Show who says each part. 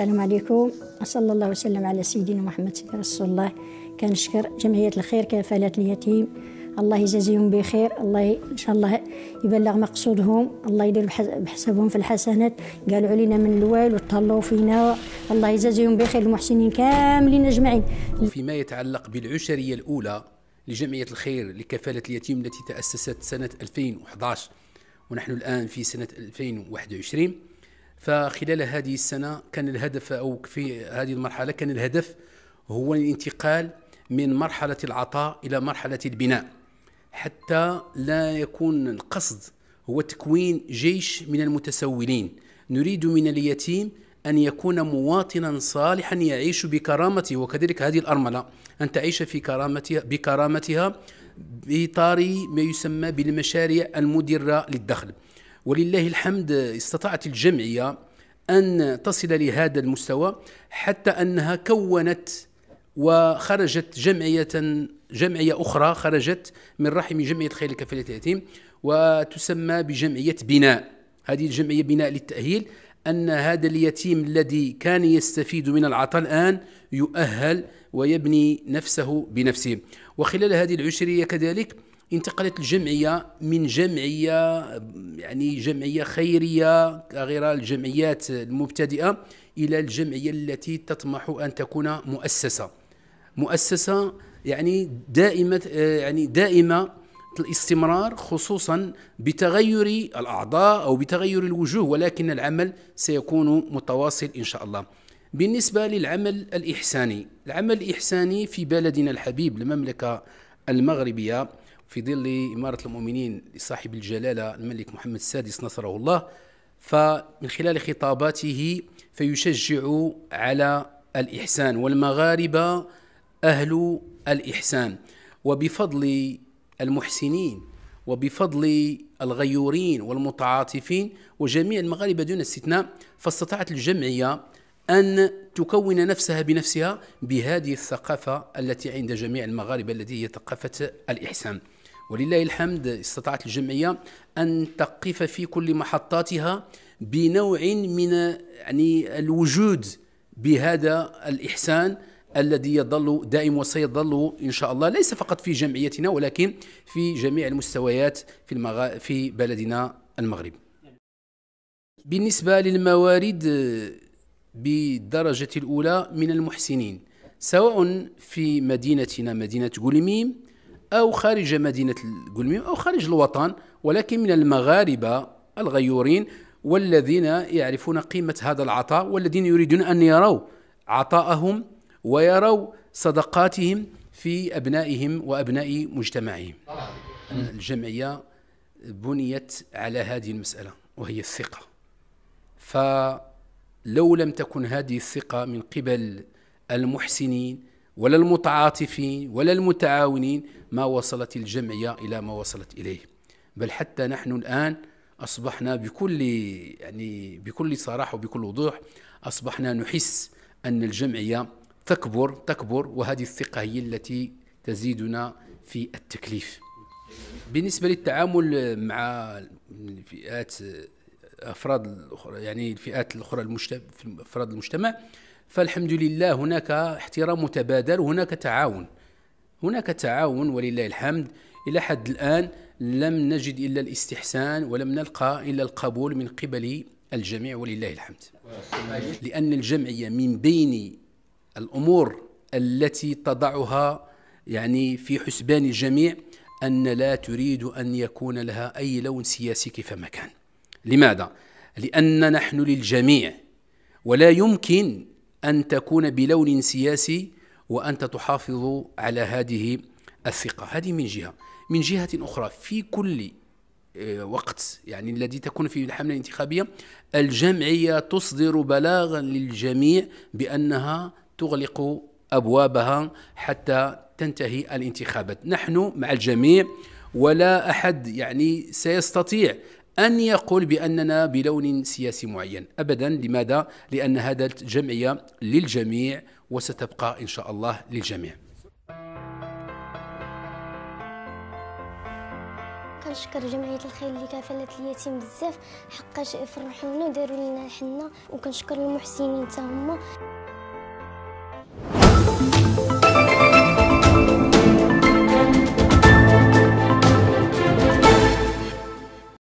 Speaker 1: السلام عليكم وصلى الله وسلم على سيدنا محمد سيدي رسول الله كنشكر جمعية الخير كفالة اليتيم الله يجازيهم بخير الله ان شاء الله يبلغ مقصودهم الله يدير بحسابهم في الحسنات قالوا علينا من الوال وطلعوا فينا الله يجازيهم بخير المحسنين كاملين اجمعين فيما يتعلق بالعشريه الاولى لجمعيه الخير لكفاله اليتيم التي تاسست سنه 2011 ونحن الان في سنه 2021 فخلال هذه السنة كان الهدف أو في هذه المرحلة كان الهدف هو الانتقال من مرحلة العطاء إلى مرحلة البناء حتى لا يكون القصد هو تكوين جيش من المتسولين نريد من اليتيم أن يكون مواطنا صالحا يعيش بكرامته وكذلك هذه الأرملة أن تعيش في كرامتها بكرامتها بإطار ما يسمى بالمشاريع المدرة للدخل ولله الحمد استطاعت الجمعية أن تصل لهذا المستوى حتى أنها كونت وخرجت جمعية جمعية أخرى خرجت من رحم جمعية خير الكفالة اليتيم وتسمى بجمعية بناء هذه الجمعية بناء للتأهيل أن هذا اليتيم الذي كان يستفيد من العطاء الآن يؤهل ويبني نفسه بنفسه وخلال هذه العشرية كذلك انتقلت الجمعية من جمعية يعني جمعية خيرية غير الجمعيات المبتدئة إلى الجمعية التي تطمح أن تكون مؤسسة مؤسسة يعني دائمة يعني دائمة الاستمرار خصوصا بتغير الأعضاء أو بتغير الوجوه ولكن العمل سيكون متواصل إن شاء الله بالنسبة للعمل الإحساني العمل الإحساني في بلدنا الحبيب المملكة المغربية في ظل إمارة المؤمنين لصاحب الجلالة الملك محمد السادس نصره الله فمن خلال خطاباته فيشجع على الإحسان والمغاربة أهل الإحسان وبفضل المحسنين وبفضل الغيورين والمتعاطفين وجميع المغاربة دون استثناء فاستطاعت الجمعية أن تكون نفسها بنفسها بهذه الثقافة التي عند جميع المغاربة التي هي ثقافة الإحسان ولله الحمد استطاعت الجمعية أن تقف في كل محطاتها بنوع من يعني الوجود بهذا الإحسان الذي يظل دائم وسيظل ان شاء الله ليس فقط في جمعيتنا ولكن في جميع المستويات في المغ... في بلدنا المغرب. بالنسبه للموارد بالدرجة الأولى من المحسنين سواء في مدينتنا مدينة قلميم أو خارج مدينة قلميم أو خارج الوطن ولكن من المغاربة الغيورين والذين يعرفون قيمة هذا العطاء والذين يريدون أن يروا عطاءهم ويروا صدقاتهم في أبنائهم وأبناء مجتمعهم الجمعية بنيت على هذه المسألة وهي الثقة ف لو لم تكن هذه الثقة من قبل المحسنين ولا المتعاطفين ولا المتعاونين ما وصلت الجمعية إلى ما وصلت إليه بل حتى نحن الآن أصبحنا بكل يعني بكل صراحة وبكل وضوح أصبحنا نحس أن الجمعية تكبر تكبر وهذه الثقة هي التي تزيدنا في التكليف بالنسبة للتعامل مع الفئات افراد الاخرى يعني الفئات الاخرى المجتمع افراد المجتمع فالحمد لله هناك احترام متبادل وهناك تعاون هناك تعاون ولله الحمد الى حد الان لم نجد الا الاستحسان ولم نلقى الا القبول من قبل الجميع ولله الحمد لان الجمعيه من بين الامور التي تضعها يعني في حسبان الجميع ان لا تريد ان يكون لها اي لون سياسي كيفما كان لماذا؟ لأن نحن للجميع ولا يمكن أن تكون بلون سياسي وأنت تحافظ على هذه الثقة هذه من جهة من جهة أخرى في كل آه، وقت يعني الذي تكون فيه الحملة الانتخابية الجمعية تصدر بلاغا للجميع بأنها تغلق أبوابها حتى تنتهي الانتخابات نحن مع الجميع ولا أحد يعني سيستطيع أن يقول بأننا بلون سياسي معين أبدا لماذا؟ لأن هذا الجمعية للجميع وستبقى إن شاء الله للجميع كنشكر جمعيه الخير اللي كافلت اليتيم بزاف حقاش فرحونا وداروا لنا حنا وكنشكر المحسنين تاهما هما